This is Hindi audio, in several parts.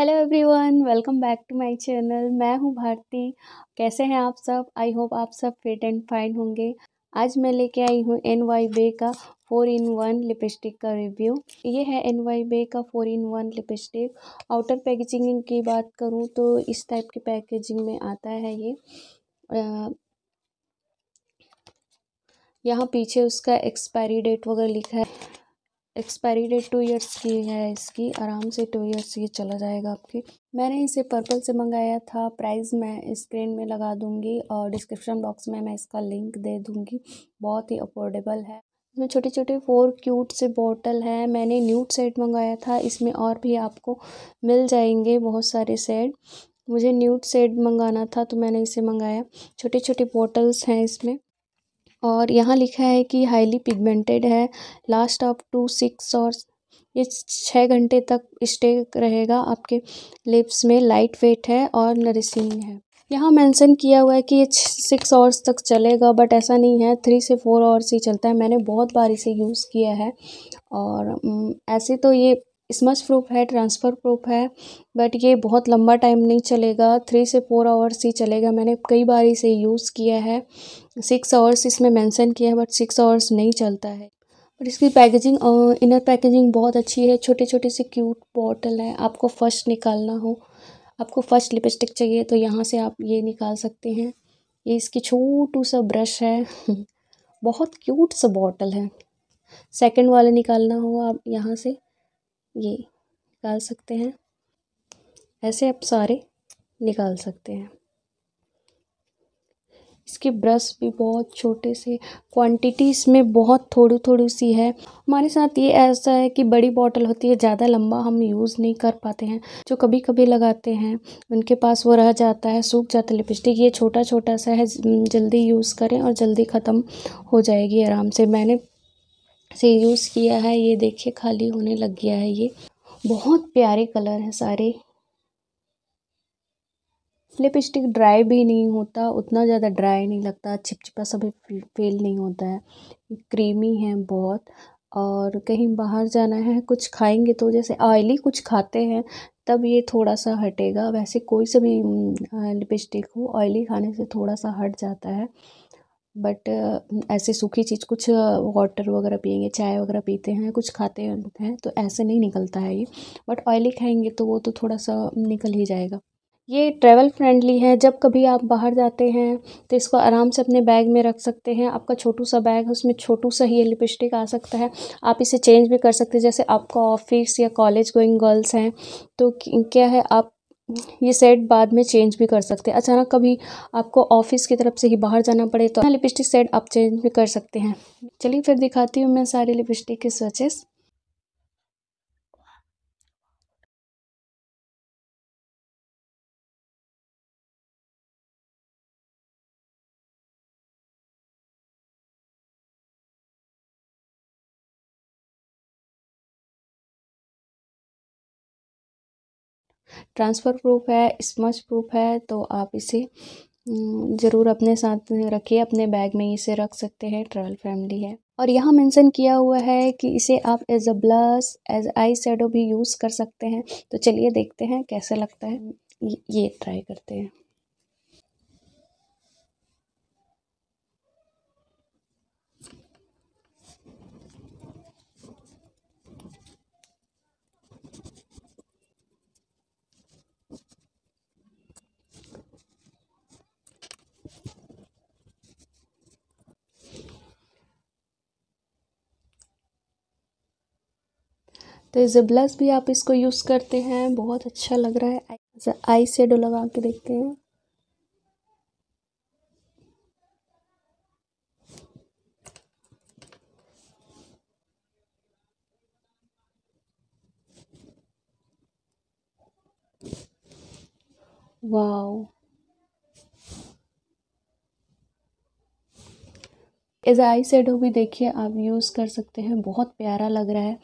hello everyone welcome back to my channel मैं हूं भारती कैसे हैं आप सब आई होप आप सब फिट एंड फाइन होंगे आज मैं लेके आई हूं एन वाई बे का फ़ोर इन वन लिपस्टिक का रिव्यू ये है एन वाई बे का four in one lipstick outer packaging की बात करूं तो इस टाइप की पैकेजिंग में आता है ये यहाँ पीछे उसका एक्सपायरी डेट वगैरह लिखा है एक्सपायरी डेट टू इयर्स की है इसकी आराम से टू इयर्स ये चला जाएगा आपकी मैंने इसे पर्पल से मंगाया था प्राइस मैं स्क्रीन में लगा दूंगी और डिस्क्रिप्शन बॉक्स में मैं इसका लिंक दे दूंगी बहुत ही अफोर्डेबल है इसमें छोटे छोटे फोर क्यूट से बॉटल हैं मैंने न्यूट सेट मंगाया था इसमें और भी आपको मिल जाएंगे बहुत सारे सेट मुझे न्यूट सेट मंगाना था तो मैंने इसे मंगाया छोटे छोटे बॉटल्स हैं इसमें और यहाँ लिखा है कि हाईली पिगमेंटेड है लास्ट ऑफ टू सिक्स और ये छः घंटे तक स्टे रहेगा आपके लिप्स में लाइट वेट है और नरिसिंग है यहाँ मेंशन किया हुआ है कि ये सिक्स आवर्स तक चलेगा बट ऐसा नहीं है थ्री से फोर आवर्स ही चलता है मैंने बहुत बार इसे यूज़ किया है और ऐसे तो ये स्मच प्रूफ है ट्रांसफ़र प्रूफ है बट ये बहुत लंबा टाइम नहीं चलेगा थ्री से फोर आवर्स ही चलेगा मैंने कई बार इसे यूज़ किया है सिक्स आवर्स इसमें मेंशन किया है बट सिक्स आवर्स नहीं चलता है और इसकी पैकेजिंग इनर पैकेजिंग बहुत अच्छी है छोटे छोटे से क्यूट बॉटल है आपको फर्स्ट निकालना हो आपको फर्स्ट लिपस्टिक चाहिए तो यहाँ से आप ये निकाल सकते हैं ये इसकी छोटू सा ब्रश है बहुत क्यूट सा बॉटल है सेकेंड वाला निकालना हो आप यहाँ से ये निकाल सकते हैं ऐसे आप सारे निकाल सकते हैं इसके ब्रश भी बहुत छोटे से क्वांटिटी इसमें बहुत थोड़ी थोड़ी सी है हमारे साथ ये ऐसा है कि बड़ी बॉटल होती है ज़्यादा लंबा हम यूज़ नहीं कर पाते हैं जो कभी कभी लगाते हैं उनके पास वो रह जाता है सूख जाता है लिपस्टिक ये छोटा छोटा सा है जल्दी यूज़ करें और जल्दी ख़त्म हो जाएगी आराम से मैंने से यूज़ किया है ये देखिए खाली होने लग गया है ये बहुत प्यारे कलर हैं सारे लिपस्टिक ड्राई भी नहीं होता उतना ज़्यादा ड्राई नहीं लगता चिपचिपा सा भी फील नहीं होता है क्रीमी है बहुत और कहीं बाहर जाना है कुछ खाएंगे तो जैसे ऑयली कुछ खाते हैं तब ये थोड़ा सा हटेगा वैसे कोई सा भी लिपस्टिक हो ऑयली खाने से थोड़ा सा हट जाता है बट ऐसे सूखी चीज़ कुछ वाटर वगैरह पियेंगे चाय वगैरह पीते हैं कुछ खाते हैं तो ऐसे नहीं निकलता है ये बट ऑयली खाएंगे तो वो तो थोड़ा सा निकल ही जाएगा ये ट्रैवल फ्रेंडली है जब कभी आप बाहर जाते हैं तो इसको आराम से अपने बैग में रख सकते हैं आपका छोटू सा बैग है उसमें छोटू सा ही ये लिपस्टिक आ सकता है आप इसे चेंज भी कर सकते हैं जैसे आपका ऑफिस या कॉलेज गोइंग गर्ल्स हैं तो क्या है आप ये सेट बाद में चेंज भी कर सकते हैं अचानक कभी आपको ऑफिस की तरफ से ही बाहर जाना पड़े तो लिपस्टिक सेट आप चेंज भी कर सकते हैं चलिए फिर दिखाती हूँ मैं सारे लिपस्टिक के स्वचेस ट्रांसफ़र प्रूफ है स्मच प्रूफ है तो आप इसे ज़रूर अपने साथ रखिए अपने बैग में इसे रख सकते हैं ट्रैवल फैमिली है और यहाँ मेंशन किया हुआ है कि इसे आप as a blush as eye shadow भी यूज़ कर सकते हैं तो चलिए देखते हैं कैसे लगता है ये ट्राई करते हैं तो जिब्लस भी आप इसको यूज़ करते हैं बहुत अच्छा लग रहा है आई शेडो लगा के देखते हैं वाओ एज आई सेडो भी देखिए आप यूज़ कर सकते हैं बहुत प्यारा लग रहा है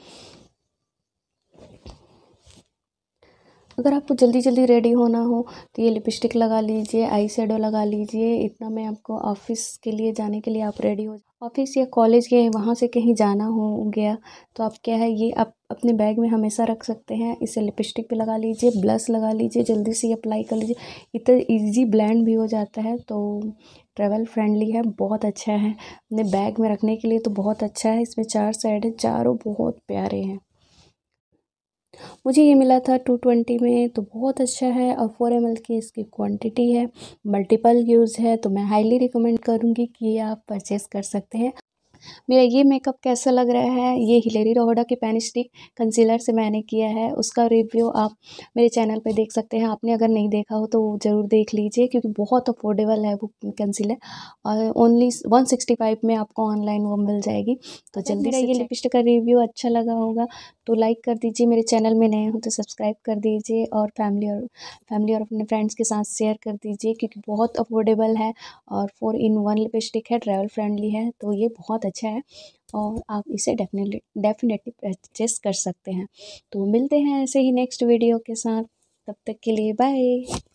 अगर आपको जल्दी जल्दी रेडी होना हो तो ये लिपस्टिक लगा लीजिए आई शेडो लगा लीजिए इतना मैं आपको ऑफिस के लिए जाने के लिए आप रेडी हो ऑफिस या कॉलेज के वहाँ से कहीं जाना हो गया तो आप क्या है ये आप अपने बैग में हमेशा रख सकते हैं इसे लिपस्टिक भी लगा लीजिए ब्लश लगा लीजिए जल्दी से अप्लाई कर लीजिए इतना ईजी ब्लैंड भी हो जाता है तो ट्रैवल फ्रेंडली है बहुत अच्छा है अपने बैग में रखने के लिए तो बहुत अच्छा है इसमें चार साइड है चारों बहुत प्यारे हैं मुझे ये मिला था टू ट्वेंटी में तो बहुत अच्छा है और फोर एम की इसकी क्वांटिटी है मल्टीपल यूज़ है तो मैं हाईली रिकमेंड करूँगी कि आप परचेस कर सकते हैं मेरा ये मेकअप कैसा लग रहा है ये हिलेरी रोहडा के पेन स्टिक कंसीलर से मैंने किया है उसका रिव्यू आप मेरे चैनल पे देख सकते हैं आपने अगर नहीं देखा हो तो ज़रूर देख लीजिए क्योंकि बहुत अफोर्डेबल है वो कंसीलर और ओनली वन सिक्सटी फाइव में आपको ऑनलाइन वो मिल जाएगी तो जल्दी से ये लिपस्टिक का रिव्यू अच्छा लगा होगा तो लाइक कर दीजिए मेरे चैनल में नए हो तो सब्सक्राइब कर दीजिए और फैमिली और फैमिली और अपने फ्रेंड्स के साथ शेयर कर दीजिए क्योंकि बहुत अफोर्डेबल है और फोर इन वन लिपस्टिक है ट्रैवल फ्रेंडली है तो ये बहुत अच्छा है और आप इसे डेफिनेटली डेफिनेटली परचेस कर सकते हैं तो मिलते हैं ऐसे ही नेक्स्ट वीडियो के साथ तब तक के लिए बाय